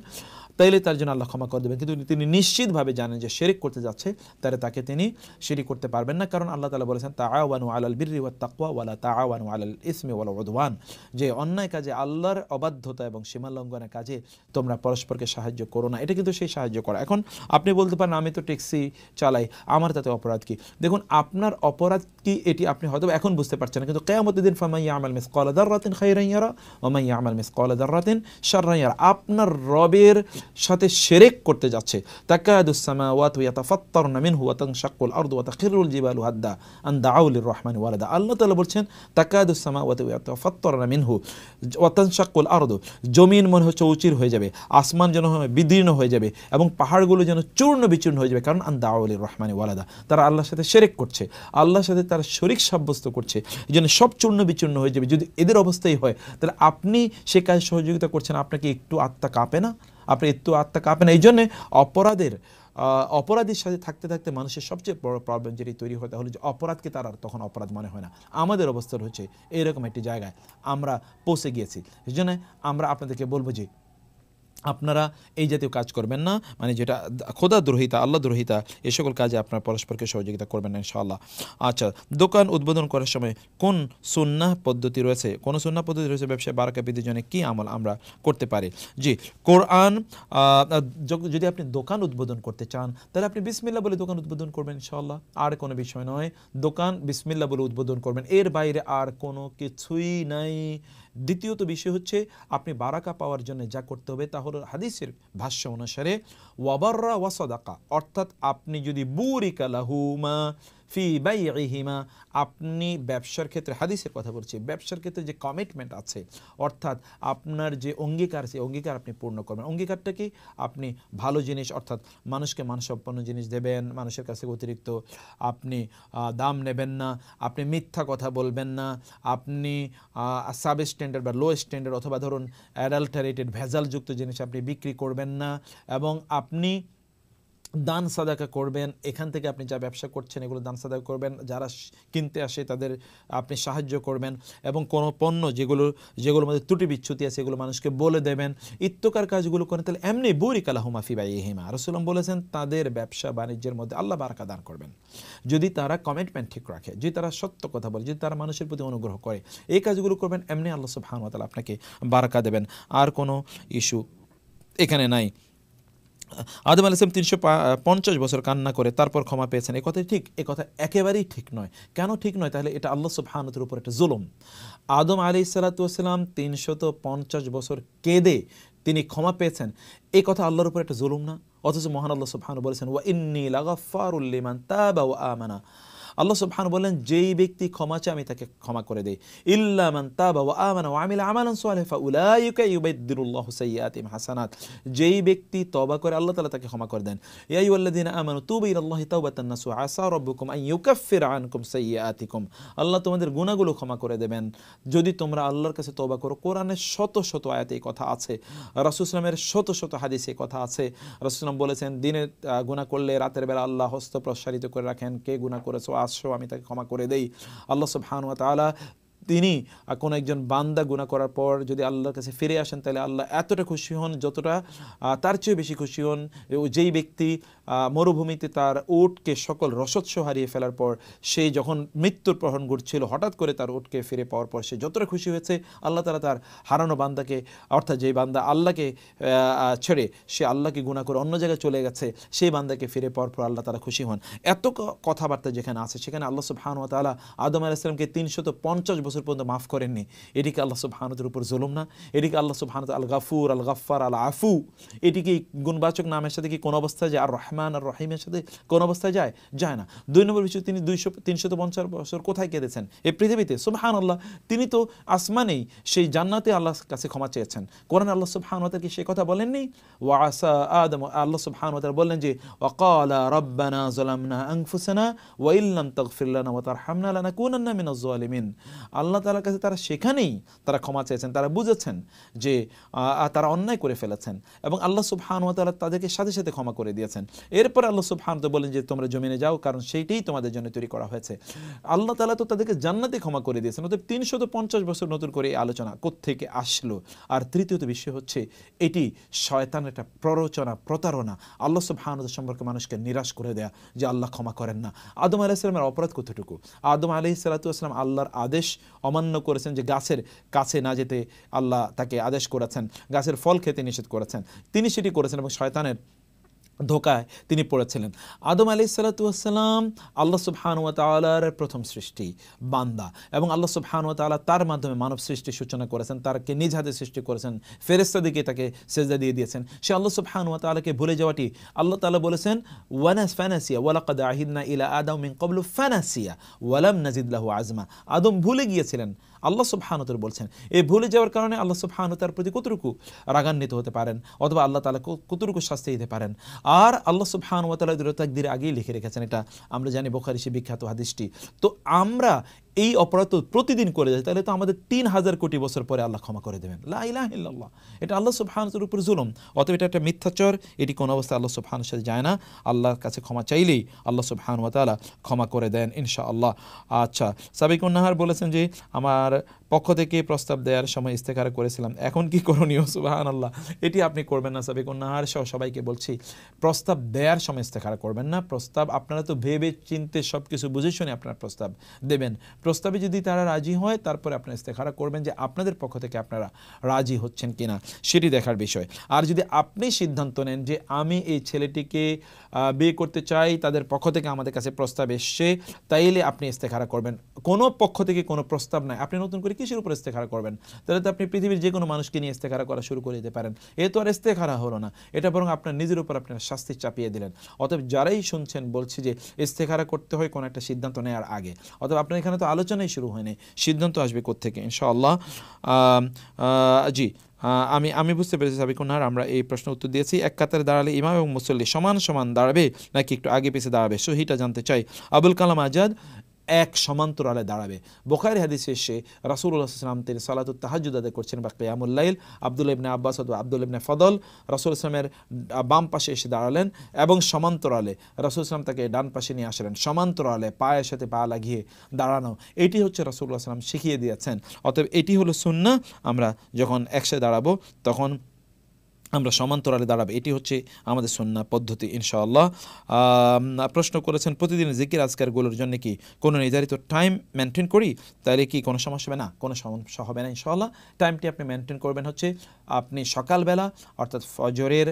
তাইলে তার জন্য আল্লাহ ক্ষমা করে দেবেন কিন্তু তিনি নিশ্চিতভাবে জানেন যে শেরিক করতে যাচ্ছে তাহলে তাকে তিনি শেরিক করতে পারবেন না কারণ আল্লাহ তালা বলেছেন আওয়ানু আলাল বিরি ওয়া তাকুয়া ওয়ালা তাওয়ানু আলাল ইসমে ওয়ালা ওদওয়ান যে অন্যায় কাজে আল্লাহর অবাধ্যতা এবং সীমালঙ্ঘনের কাজে তোমরা পরস্পরকে সাহায্য করো না এটা কিন্তু সেই সাহায্য করা এখন আপনি বলতে পারেন আমি তো ট্যাক্সি চালাই আমার তাতে অপরাধ কি দেখুন আপনার অপরাধ কি এটি আপনি হয়তো এখন বুঝতে পারছেন না কিন্তু কেয়ামতদিন দিন ফামাইয়া আমাল মিস কলাদার রাতিন খাইরাইয়ারা ওমাইয়া আমাল মিস কলাদার রাতিন সারাইয়ারা আপনার রবের সাথে শেরেক করতে যাচ্ছে ওয়াত নামিন আন রহমান ওয়ালাদা আল্লাহ তালা বলছেন ওয়াত নামিন জমিন মনে হচ্ছে উচির হয়ে যাবে আসমান যেন বিদীর্ণ হয়ে যাবে এবং পাহাড়গুলো যেন চূর্ণ বিচূর্ণ হয়ে যাবে কারণ আন দাউলির রহমান ওয়ালাদা তারা আল্লাহর সাথে শেরেক করছে আল্লাহর সাথে তারা শরিক সাব্যস্ত করছে এই জন্য সব চূর্ণ বিচূর্ণ হয়ে যাবে যদি এদের অবস্থাই হয় তাহলে আপনি সে কাজে সহযোগিতা করছেন আপনাকে একটু আত্মা কাঁপে না আপনার একটু আত্মা কাঁপেন এই জন্যে অপরাধের অপরাধের সাথে থাকতে থাকতে মানুষের সবচেয়ে বড় প্রবলেম যেটি তৈরি হয় তাহলে যে অপরাধকে তার আর তখন অপরাধ মনে হয় না আমাদের অবস্থা হচ্ছে এরকম একটি জায়গায় আমরা পৌঁছে গিয়েছি জন্য আমরা আপনাদেরকে বলবো যে আপনারা এই জাতীয় কাজ করবেন না মানে যেটা খোদা দ্রোহিতা আল্লাহ দ্রোহিতা এ সকল কাজে আপনার পরস্পরকে সহযোগিতা করবেন না ইনশাআল্লাহ আচ্ছা দোকান উদ্বোধন করার সময় কোন সুন্না পদ্ধতি রয়েছে কোন সুন্না পদ্ধতি রয়েছে ব্যবসায় বারাকা বৃদ্ধির জন্য কী আমল আমরা করতে পারি জি কোরআন যদি আপনি দোকান উদ্বোধন করতে চান তাহলে আপনি বিসমিল্লা বলে দোকান উদ্বোধন করবেন ইনশাআল্লাহ আর কোনো বিষয় নয় দোকান বিসমিল্লা বলে উদ্বোধন করবেন এর বাইরে আর কোনো কিছুই নাই দ্বিতীয়ত বিষয় হচ্ছে আপনি বারাকা পাওয়ার জন্য যা করতে হবে তা হলো হাদিসের ভাষ্য অনুসারে ওয়াবাররা ওয়াসদাকা অর্থাৎ আপনি যদি বুরিকা লাহুমা ফি বাইহিমা আপনি ব্যবসার ক্ষেত্রে হাদিসের কথা বলছি ব্যবসার ক্ষেত্রে যে কমিটমেন্ট আছে অর্থাৎ আপনার যে অঙ্গীকার সেই অঙ্গীকার আপনি পূর্ণ করবেন অঙ্গীকারটা কি আপনি ভালো জিনিস অর্থাৎ মানুষকে মানসম্পন্ন জিনিস দেবেন মানুষের কাছে অতিরিক্ত আপনি দাম নেবেন না আপনি মিথ্যা কথা বলবেন না আপনি সাব স্ট্যান্ডার্ড বা লো স্ট্যান্ডার্ড অথবা ধরুন অ্যাডাল্টারেটেড ভেজালযুক্ত জিনিস আপনি বিক্রি করবেন না এবং আপনি দান সাদাকা করবেন এখান থেকে আপনি যা ব্যবসা করছেন এগুলো দান সাদাকা করবেন যারা কিনতে আসে তাদের আপনি সাহায্য করবেন এবং কোনো পণ্য যেগুলো যেগুলোর মধ্যে ত্রুটি বিচ্ছুতি আছে এগুলো মানুষকে বলে দেবেন ইত্যকার কাজগুলো করেন তাহলে এমনি বরিকালা হুমাফি বা ইহিমা রসুলাম বলেছেন তাদের ব্যবসা বাণিজ্যের মধ্যে আল্লাহ বারাকা দান করবেন যদি তারা কমিটমেন্ট ঠিক রাখে যদি তারা সত্য কথা বলে যদি তারা মানুষের প্রতি অনুগ্রহ করে এই কাজগুলো করবেন এমনি আল্লাহ সুবহান তাহলে আপনাকে বারাকা দেবেন আর কোনো ইস্যু এখানে নাই আদম ইসলাম তিনশো পঞ্চাশ বছর কান্না করে তারপর ক্ষমা পেয়েছেন এ কথাই ঠিক এ কথা একেবারেই ঠিক নয় কেন ঠিক নয় তাহলে এটা আল্লাহ হানতের উপর একটা জুলুম আদম আলি সালাতাম তিনশত পঞ্চাশ বছর কেঁদে তিনি ক্ষমা পেয়েছেন এ কথা আল্লাহর উপর একটা জুলুম না অথচ মহান আল্লাহ সুবহান বলেছেন ওয়া ইন্নি তা তাবা ওয়া আমানা আল্লাহ সুবহান বলেন যেই ব্যক্তি ক্ষমা চায় আমি তাকে ক্ষমা করে দেই ইল্লা মান তাবা ওয়া আমানা ওয়া আমিলা আমালান সালিহা উলাইকা ইউবাদদিলুল্লাহু সাইয়্যাতিহিম হাসানাত যেই ব্যক্তি তওবা করে আল্লাহ তাআলা তাকে ক্ষমা করে দেন ইয়া আইয়ুহাল্লাযিনা আমানু তুবু ইলাল্লাহি তাওবাতান নাসুহা আসা রাব্বুকুম আন ইউকাফির আনকুম সাইয়্যাতিকুম আল্লাহ তোমাদের গুনাহগুলো ক্ষমা করে দেবেন যদি তোমরা আল্লাহর কাছে তওবা করো কোরআনের শত শত আয়াতে এই কথা আছে রাসূল ইসলামের শত শত হাদিসে কথা আছে রাসূল বলেছেন দিনে গুনাহ করলে রাতের বেলা আল্লাহ হস্ত প্রসারিত করে রাখেন কে গুনাহ করেছো পাঁচশো আমি তাকে ক্ষমা করে দেই আল্লাহ সুবহানুয়া তালা তিনি কোনো একজন বান্দা গুণা করার পর যদি আল্লাহর কাছে ফিরে আসেন তাহলে আল্লাহ এতটা খুশি হন যতটা তার চেয়ে বেশি খুশি হন যেই ব্যক্তি মরুভূমিতে তার ওটকে সকল রসৎস হারিয়ে ফেলার পর সে যখন মৃত্যুর প্রহণ ঘটছিল হঠাৎ করে তার ওটকে ফিরে পাওয়ার পর সে যতটা খুশি হয়েছে আল্লাহ তারা তার হারানো বান্দাকে অর্থাৎ যেই বান্দা আল্লাহকে ছেড়ে সে আল্লাহকে গুণা করে অন্য জায়গায় চলে গেছে সেই বান্দাকে ফিরে পাওয়ার পর আল্লাহ তারা খুশি হন এত কথাবার্তা যেখানে আছে সেখানে আল্লাহ সুবহান ও তালা আদম আলাইসলামকে তিনশত পঞ্চাশ বছর বছর পর্যন্ত মাফ করেননি এটিকে আল্লাহ সব সুবহানতের উপর জলুম না এটিকে আল্লাহ সব সুবহানত আল গাফুর আল গাফার আল আফু এটিকে গুণবাচক নামের সাথে কি কোনো অবস্থায় যায় আর রহমান আর রহিমের সাথে কোনো অবস্থায় যায় যায় না দুই নম্বর বিষয় তিনি দুইশো তিনশত পঞ্চাশ বছর কোথায় কেঁদেছেন এই পৃথিবীতে সব হান আল্লাহ তিনি তো আসমানেই সেই জান্নাতে আল্লাহর কাছে ক্ষমা চেয়েছেন কোরআন আল্লাহ সব সুবহানতার কি সে কথা বলেননি ওয়া আসা আদম আল্লাহ সুবহানতার বললেন যে ওয়াকালা রব্বানা জলামনা আংফুসানা ওয়াইল্লাম তগফির লানা ওয়া তারহামনা লানাকুনান্না মিনাজ জালিমিন আল্লাহ আল্লাহ তালার কাছে তারা সেখানেই তারা ক্ষমা চেয়েছেন তারা বুঝেছেন যে তারা অন্যায় করে ফেলেছেন এবং আল্লাহ সুবহানুয়া তালা তাদেরকে সাথে সাথে ক্ষমা করে দিয়েছেন এরপর আল্লাহ তো বলেন যে তোমরা জমিনে যাও কারণ সেইটাই তোমাদের জন্য তৈরি করা হয়েছে আল্লাহ তালা তো তাদেরকে জান্নাতে ক্ষমা করে দিয়েছেন অর্থাৎ তিনশত পঞ্চাশ বছর নতুন করে এই আলোচনা কোথেকে আসলো আর তৃতীয়ত বিষয় হচ্ছে এটি শয়তান একটা প্ররোচনা প্রতারণা আল্লাহ সুবহানুত সম্পর্কে মানুষকে নিরাশ করে দেয়া যে আল্লাহ ক্ষমা করেন না আদম আলাইসালামের অপরাধ কতটুকু আদম আলি সালাতু আসলাম আল্লাহর আদেশ অমান্য করেছেন যে গাছের কাছে না যেতে আল্লাহ তাকে আদেশ করেছেন গাছের ফল খেতে নিষেধ করেছেন তিনি সেটি করেছেন এবং শয়তানের ধোকায় তিনি পড়েছিলেন আদম আলি সালাতুয়াসাল্লাম আল্লাহ সুবহানুয়া তালার প্রথম সৃষ্টি বান্দা এবং আল্লাহ সুবহানুয়া তালা তার মাধ্যমে মানব সৃষ্টির সূচনা করেছেন তারকে নিজ হাতে সৃষ্টি করেছেন ফেরেস্তাদিকে তাকে সেজদা দিয়ে দিয়েছেন সে আল্লাহ সুবহানুয়া তালাকে ভুলে যাওয়াটি আল্লাহ তালা বলেছেন ওয়ানাস ফ্যানাসিয়া ওয়ালাকাদ আহিদনা ইলা আদম মিন কবলু ফ্যানাসিয়া ওয়ালাম নাজিদুল্লাহ আজমা আদম ভুলে গিয়েছিলেন আল্লাহ সুবহানতর বলছেন এই ভুলে যাওয়ার কারণে আল্লাহ সুবহানতার প্রতি কতটুকু রাগান্বিত হতে পারেন অথবা আল্লাহ তালা কতটুকু শাস্তি দিতে পারেন আর আল্লাহ সুবহান তালা দুরতাকদির আগেই লিখে রেখেছেন এটা আমরা জানি বোখারি সে বিখ্যাত হাদিসটি তো আমরা এই অপরাধ তো প্রতিদিন করে যায় তাহলে তো আমাদের তিন হাজার কোটি বছর পরে আল্লাহ ক্ষমা করে দেবেন লাহ এটা আল্লাহ সুবহানের উপর জুলুম অতএব এটা একটা মিথ্যাচর এটি কোনো অবস্থায় আল্লাহ সুবহানের সাথে যায় না আল্লাহর কাছে ক্ষমা চাইলেই আল্লাহ সুবহান তালা ক্ষমা করে দেন ইনশা আল্লাহ আচ্ছা সাবিক উন্নাহার বলেছেন যে আমার পক্ষ থেকে প্রস্তাব দেওয়ার সময় ইস্তেকার করেছিলাম এখন কি করণীয় সুবাহান আল্লাহ এটি আপনি করবেন না সাবিক উন্নাহার সহ সবাইকে বলছি প্রস্তাব দেওয়ার সময় ইস্তেকার করবেন না প্রস্তাব আপনারা তো ভেবে চিনতে সব কিছু বুঝে শুনে আপনার প্রস্তাব দেবেন প্রস্তাবে যদি তারা রাজি হয় তারপরে আপনারা ইস্তেখারা করবেন যে আপনাদের পক্ষ থেকে আপনারা রাজি হচ্ছেন কিনা সেটি দেখার বিষয় আর যদি আপনি সিদ্ধান্ত নেন যে আমি এই ছেলেটিকে বিয়ে করতে চাই তাদের পক্ষ থেকে আমাদের কাছে প্রস্তাব এসছে তাইলে আপনি ইস্তেখারা করবেন কোনো পক্ষ থেকে কোনো প্রস্তাব নাই আপনি নতুন করে কিসের উপর ইস্তেখারা করবেন তাহলে তো আপনি পৃথিবীর যে কোনো মানুষকে নিয়ে ইস্তেখারা করা শুরু করে দিতে পারেন এ তো আর ইস্তেখারা হলো না এটা বরং আপনার নিজের উপর আপনার শাস্তি চাপিয়ে দিলেন অতএব যারাই শুনছেন বলছি যে ইস্তেখারা করতে হয় কোনো একটা সিদ্ধান্ত নেওয়ার আগে অথবা আপনার এখানে তো আলোচনাই শুরু হয়নি সিদ্ধান্ত আসবে কোথেকে ইনশাআল্লাহ জি আমি আমি বুঝতে পেরেছি সাবিকুনার আমরা এই প্রশ্ন উত্তর দিয়েছি এক কাতারে দাঁড়ালে ইমাম এবং মুসল্লি সমান সমান দাঁড়াবে নাকি একটু আগে পিছিয়ে দাঁড়াবে সো হিটা জানতে চাই আবুল কালাম আজাদ এক সমান্তরালে দাঁড়াবে বোখারি হাদিসে এসে রাসুল্লাহ ইসলাম তিনি সালাত তাহাজুদ আদায় করছেন বা কেয়ামুল্লাইল আবদুল ইবনে আব্বাস অথবা আবদুল ইবনে ফদল রাসুল ইসলামের বাম পাশে এসে দাঁড়ালেন এবং সমান্তরালে রাসুল ইসলাম তাকে ডান পাশে নিয়ে আসলেন সমান্তরালে পায়ের সাথে পা লাগিয়ে দাঁড়ানো এটি হচ্ছে রাসুল্লাহ সাল্লাম শিখিয়ে দিয়েছেন অতএব এটি হলো সুন্না আমরা যখন একসাথে দাঁড়াবো তখন আমরা সমান্তরালে দাঁড়াবে এটি হচ্ছে আমাদের সন্না পদ্ধতি ইনশাআল্লাহ প্রশ্ন করেছেন প্রতিদিন জিকির আজকারগুলোর জন্য কি কোনো নির্ধারিত টাইম মেনটেন করি তাহলে কি কোনো সমস্যা হবে না কোনো সমস্যা হবে না ইনশাআল্লাহ টাইমটি আপনি মেনটেন করবেন হচ্ছে আপনি সকালবেলা অর্থাৎ ফজরের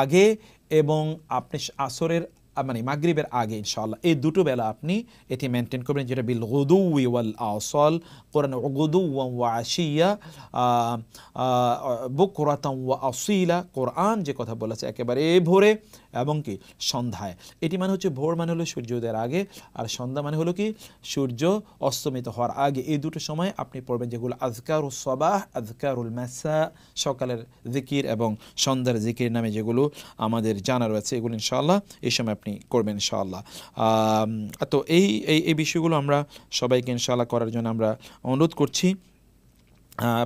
আগে এবং আপনি আসরের মানে মাগরীবের আগে ইনশাআল্লাহ এই দুটো বেলা আপনি এটি মেনটেন করবেন যেটা বিল গুদুই ওয়াল আসল কোরআন গুদু ওয়া আশিয়া বুকরাতাম ওয়া আসিলা কোরআন যে কথা বলেছে একেবারে ভোরে এবং কি সন্ধ্যায় এটি মানে হচ্ছে ভোর মানে হলো সূর্যোদয়ের আগে আর সন্ধ্যা মানে হলো কি সূর্য অস্তমিত হওয়ার আগে এই দুটো সময় আপনি পড়বেন যেগুলো আজকার ও সবাহ আজকারুল ম্যাসা সকালের জিকির এবং সন্ধ্যার জিকির নামে যেগুলো আমাদের জানা রয়েছে এগুলো ইনশাআল্লাহ এই সময় আপনি করবেন ইনশাআল্লাহ তো এই এই বিষয়গুলো আমরা সবাইকে ইনশাআল্লাহ করার জন্য আমরা অনুরোধ করছি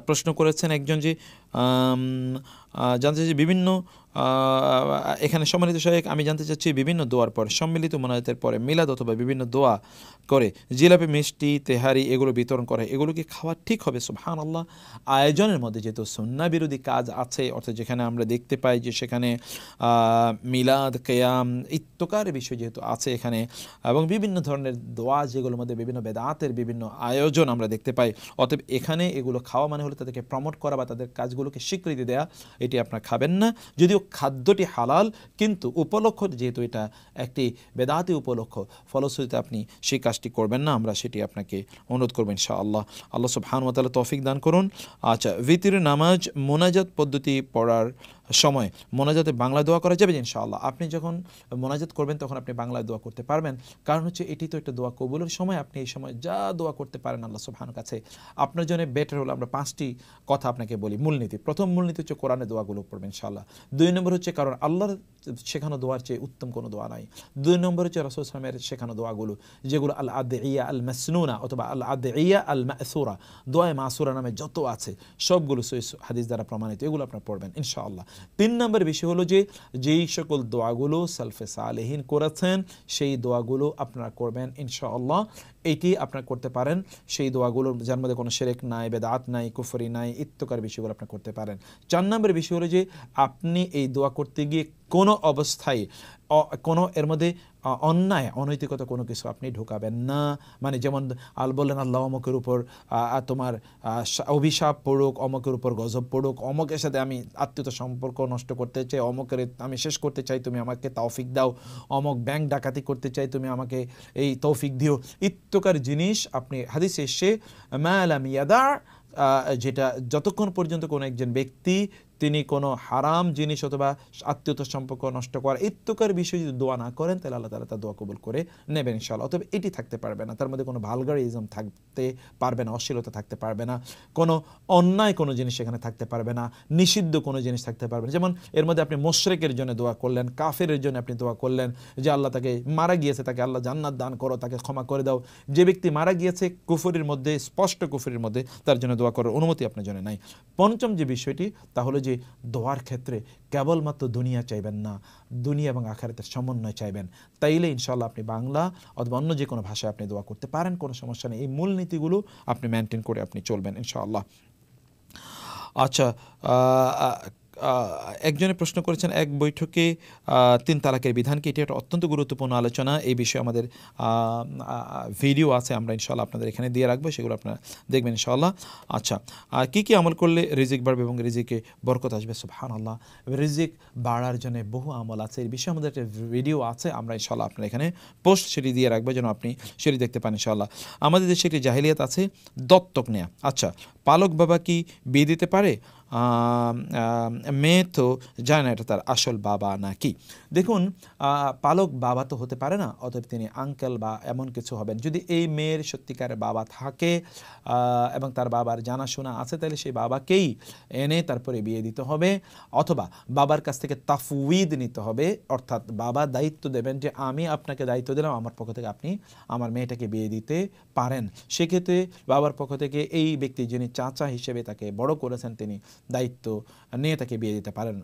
প্রশ্ন করেছেন একজন যে জানতে চাইছি বিভিন্ন এখানে সম্মিলিত সহায়ক আমি জানতে চাচ্ছি বিভিন্ন দোয়ার পর সম্মিলিত মোনাজাতের পরে মিলাদ অথবা বিভিন্ন দোয়া করে জিলাপি মিষ্টি তেহারি এগুলো বিতরণ করে এগুলো কি খাওয়া ঠিক হবে সুবহান আল্লাহ আয়োজনের মধ্যে যেহেতু সন্না বিরোধী কাজ আছে অর্থাৎ যেখানে আমরা দেখতে পাই যে সেখানে মিলাদ কেয়াম ইত্যকার বিষয় যেহেতু আছে এখানে এবং বিভিন্ন ধরনের দোয়া যেগুলোর মধ্যে বিভিন্ন বেদাতের বিভিন্ন আয়োজন আমরা দেখতে পাই অতএব এখানে এগুলো খাওয়া মানে হলে তাদেরকে প্রমোট করা বা তাদের কাজগুলো খাবারগুলোকে স্বীকৃতি দেয়া এটি আপনারা খাবেন না যদিও খাদ্যটি হালাল কিন্তু উপলক্ষ যেহেতু এটা একটি বেদাতি উপলক্ষ ফলশ্রুতিতে আপনি সেই কাজটি করবেন না আমরা সেটি আপনাকে অনুরোধ করবেন ইনশা আল্লাহ আল্লাহ সব হানুয়াতালা তৌফিক দান করুন আচ্ছা ভিতির নামাজ মোনাজাত পদ্ধতি পড়ার সময় মোনাজাতে বাংলা দোয়া করা যাবে ইনশাআল্লাহ আপনি যখন মোনাজাত করবেন তখন আপনি বাংলায় দোয়া করতে পারবেন কারণ হচ্ছে এটি তো একটা দোয়া কবুলের সময় আপনি এই সময় যা দোয়া করতে পারেন আল্লাহ সুবহানের কাছে আপনার জন্য বেটার হলো আমরা পাঁচটি কথা আপনাকে বলি মূলনীতি প্রথম মূলনীতি হচ্ছে কোরআনে দোয়াগুলো পড়বেন ইনশাআল্লাহ দুই নম্বর হচ্ছে কারণ আল্লাহর শেখানো দোয়ার চেয়ে উত্তম কোনো দোয়া নাই দুই নম্বর হচ্ছে রসুল ইসলামের শেখানো দোয়াগুলো যেগুলো আল আদে ইয়া আল মাসনুনা অথবা আল আদে ইয়া আল মাসুরা দোয়া মাসুরা নামে যত আছে সবগুলো হাদিস দ্বারা প্রমাণিত এগুলো আপনার পড়বেন ইনশাআল্লাহ তিন নম্বর বিষয় হলো যে যেই সকল দোয়াগুলো সালফে আলহীন করেছেন সেই দোয়াগুলো আপনারা করবেন ইনশাআল্লাহ এটি আপনার করতে পারেন সেই দোয়াগুলোর যার মধ্যে কোনো সেরেক নাই বেদাত নাই কুফরি নাই ইত্যকার বিষয়গুলো আপনি করতে পারেন চার নম্বরের বিষয় হলো যে আপনি এই দোয়া করতে গিয়ে কোনো অবস্থায় কোনো এর মধ্যে অন্যায় অনৈতিকতা কোনো কিছু আপনি ঢুকাবেন না মানে যেমন আল বললেন আল্লাহ অমকের উপর তোমার অভিশাপ পড়ুক অমকের উপর গজব পড়ুক অমকের সাথে আমি আত্মীয়তা সম্পর্ক নষ্ট করতে চাই অমকের আমি শেষ করতে চাই তুমি আমাকে তৌফিক দাও অমক ব্যাংক ডাকাতি করতে চাই তুমি আমাকে এই তৌফিক দিও ইত্য লিপ্তকারী জিনিস আপনি হাদিস এসে মায়ালাম ইয়াদা যেটা যতক্ষণ পর্যন্ত কোনো একজন ব্যক্তি তিনি কোনো হারাম জিনিস অথবা আত্মীয়তার সম্পর্ক নষ্ট করার ইত্যকার বিষয়ে যদি দোয়া না করেন তাহলে আল্লাহ তালা তা দোয়া কবুল করে নেবেন ইনশাল্লাহ অথবা এটি থাকতে পারবে না তার মধ্যে কোনো ভালগারিজম থাকতে পারবে না অশ্লীলতা থাকতে পারবে না কোনো অন্যায় কোনো জিনিস এখানে থাকতে পারবে না নিষিদ্ধ কোনো জিনিস থাকতে পারবে না যেমন এর মধ্যে আপনি মোশরেকের জন্য দোয়া করলেন কাফেরের জন্য আপনি দোয়া করলেন যে আল্লাহ তাকে মারা গিয়েছে তাকে আল্লাহ জান্নাত দান করো তাকে ক্ষমা করে দাও যে ব্যক্তি মারা গিয়েছে কুফুরির মধ্যে স্পষ্ট কুফুরির মধ্যে তার জন্য দোয়া করার অনুমতি আপনার জন্য নাই পঞ্চম যে বিষয়টি তাহলে যে দোয়ার ক্ষেত্রে কেবলমাত্র দুনিয়া চাইবেন না দুনিয়া এবং আখারাতের সমন্বয় চাইবেন তাইলে ইনশাল্লাহ আপনি বাংলা অথবা অন্য যে কোনো ভাষায় আপনি দোয়া করতে পারেন কোনো সমস্যা নেই এই মূলনীতিগুলো আপনি মেনটেন করে আপনি চলবেন ইনশাআল্লাহ আচ্ছা একজনে প্রশ্ন করেছেন এক বৈঠকে তিন তালাকের বিধান কি এটি একটা অত্যন্ত গুরুত্বপূর্ণ আলোচনা এই বিষয়ে আমাদের ভিডিও আছে আমরা ইনশাল্লাহ আপনাদের এখানে দিয়ে রাখবো সেগুলো আপনারা দেখবেন ইনশাল্লাহ আচ্ছা আর কী কী আমল করলে রিজিক বাড়বে এবং রিজিকে বরকত আসবে সুবহান আল্লাহ রিজিক বাড়ার জন্য বহু আমল আছে এই বিষয়ে আমাদের একটা ভিডিও আছে আমরা ইনশাল্লাহ আপনার এখানে পোস্ট সেটি দিয়ে রাখবো যেন আপনি সেটি দেখতে পান ইনশাল্লাহ আমাদের দেশে একটি জাহিলিয়াত আছে দত্তক নেয়া আচ্ছা পালক বাবা কি বিয়ে দিতে পারে মেয়ে তো জানে না এটা তার আসল বাবা নাকি দেখুন পালক বাবা তো হতে পারে না অতএব তিনি আঙ্কেল বা এমন কিছু হবেন যদি এই মেয়ের সত্যিকারের বাবা থাকে এবং তার বাবার জানাশোনা আছে তাহলে সেই বাবাকেই এনে তারপরে বিয়ে দিতে হবে অথবা বাবার কাছ থেকে তাফউইদ নিতে হবে অর্থাৎ বাবা দায়িত্ব দেবেন যে আমি আপনাকে দায়িত্ব দিলাম আমার পক্ষ থেকে আপনি আমার মেয়েটাকে বিয়ে দিতে পারেন সেক্ষেত্রে বাবার পক্ষ থেকে এই ব্যক্তি যিনি চাচা হিসেবে তাকে বড় করেছেন তিনি দায়িত্ব নিয়ে তাকে বিয়ে দিতে পারেন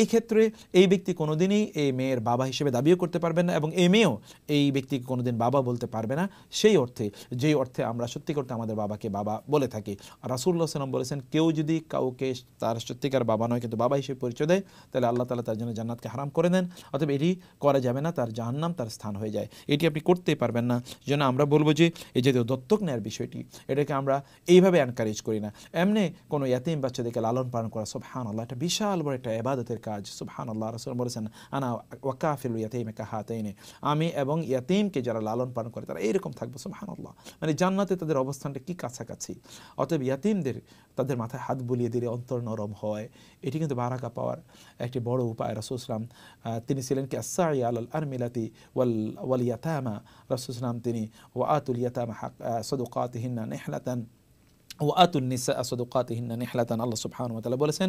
এই ক্ষেত্রে এই ব্যক্তি কোনোদিনই এই মেয়ের বাবা হিসেবে দাবিও করতে পারবেন না এবং এই মেয়েও এই ব্যক্তিকে কোনোদিন বাবা বলতে পারবে না সেই অর্থে যেই অর্থে আমরা সত্যি করতে আমাদের বাবাকে বাবা বলে থাকি রাসুল্লাহ সাল্লাম বলেছেন কেউ যদি কাউকে তার সত্যিকার বাবা নয় কিন্তু বাবা হিসেবে পরিচয় দেয় তাহলে আল্লাহ তালা তার জন্য জান্নাতকে হারাম করে দেন অথবা এটি করা যাবে না তার জাহান্নাম তার স্থান হয়ে যায় এটি আপনি করতেই পারবেন না যেন আমরা বলবো যে এই যে দত্তক নেয়ার বিষয়টি এটাকে আমরা এইভাবে এনকারেজ করি না এমনি কোনো ইয়াতিম বা বাচ্চাদেরকে লালন পালন করা সুবহান আল্লাহ এটা বিশাল বড় একটা এবাদতের কাজ সুবহান আল্লাহ রসুল বলেছেন আনা ওয়াকাফিল ইয়াতিম একা হাতেইনে আমি এবং ইয়াতিমকে যারা লালন পালন করে তারা এইরকম থাকবে সুবহান আল্লাহ মানে জান্নাতে তাদের অবস্থানটা কি কাছাকাছি অতএব ইয়াতিমদের তাদের মাথায় হাত বুলিয়ে দিলে অন্তর নরম হয় এটি কিন্তু বারাকা পাওয়ার একটি বড় উপায় রসুল ইসলাম তিনি ছিলেন কি আসাই আল আরমিলাতি ওয়াল ওয়াল ইয়াতামা রসুল ইসলাম তিনি ওয়া আতুল ইয়াতামা হাক সদুকাত হিন্না নেহলাতান ও আতুন্নিসা আসদুকাতিহিন্না নিহলাতান আল্লাহ সুবহান ওয়া তাআলা বলেছেন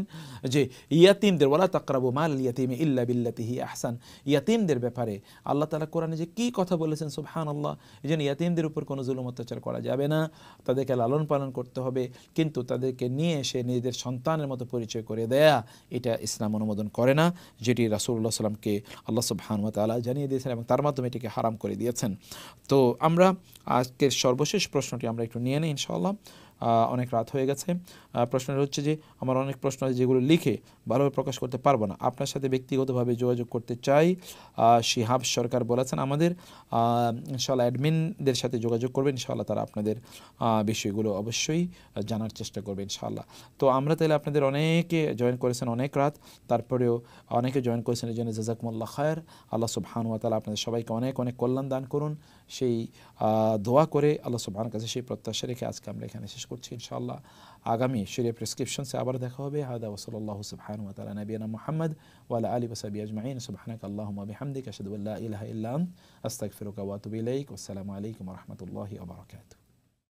যে ইয়াতিমদের ওয়ালা তাকরাবু মাল ইয়াতিম ইল্লা বিল্লাতিহি আহসান ইয়াতিমদের ব্যাপারে আল্লাহ তাআলা কোরআনে যে কী কথা বলেছেন সুবহানাল্লাহ যেন ইয়াতিমদের উপর কোনো জুলুম অত্যাচার করা যাবে না তাদেরকে লালন পালন করতে হবে কিন্তু তাদেরকে নিয়ে এসে নিজেদের সন্তানের মতো পরিচয় করে দেয়া এটা ইসলাম অনুমোদন করে না যেটি রাসূলুল্লাহ সাল্লামকে আল্লাহ সুবহান ওয়া তাআলা জানিয়ে দিয়েছেন এবং তার মাধ্যমে এটিকে হারাম করে দিয়েছেন তো আমরা আজকের সর্বশেষ প্রশ্নটি আমরা একটু নিয়ে নিই ইনশাআল্লাহ অনেক রাত হয়ে গেছে প্রশ্নটা হচ্ছে যে আমার অনেক প্রশ্ন আছে যেগুলো লিখে ভালোভাবে প্রকাশ করতে পারবো না আপনার সাথে ব্যক্তিগতভাবে যোগাযোগ করতে চাই শিহাব সরকার বলেছেন আমাদের ইনশাল্লাহ অ্যাডমিনদের সাথে যোগাযোগ করবেন ইনশাল্লাহ তারা আপনাদের বিষয়গুলো অবশ্যই জানার চেষ্টা করবে ইনশাল্লাহ তো আমরা তাহলে আপনাদের অনেকে জয়েন করেছেন অনেক রাত তারপরেও অনেকে জয়েন করেছেন এই জন্য জাজাকুমুল্লাহ খায়ের আল্লাহ সুবহানুয়া তালা আপনাদের সবাইকে অনেক অনেক কল্যাণ দান করুন সেই দোয়া করে আল্লাহ সুবহানের কাছে সেই প্রত্যাশা রেখে আজকে আমরা এখানে শেষ করছি ইনশাআল্লাহ আগামী শরীয় প্রেসক্রিপশনসে আবার দেখা হবে হাদা ওয়া সাল্লাল্লাহু সুবহানাহু ওয়া তাআলা নবিয়ানা মুহাম্মদ ওয়া আলা আলি ওয়া সাহবিহি আজমাইন সুবহানাক আল্লাহুম্মা বিহামদিকা আশহাদু আল্লা ইলাহা ইল্লা আস্তাগফিরুকা ওয়া আতুবু ইলাইক ওয়া আসসালামু আলাইকুম ওয়া রাহমাতুল্লাহি ওয়া বারাকাতুহু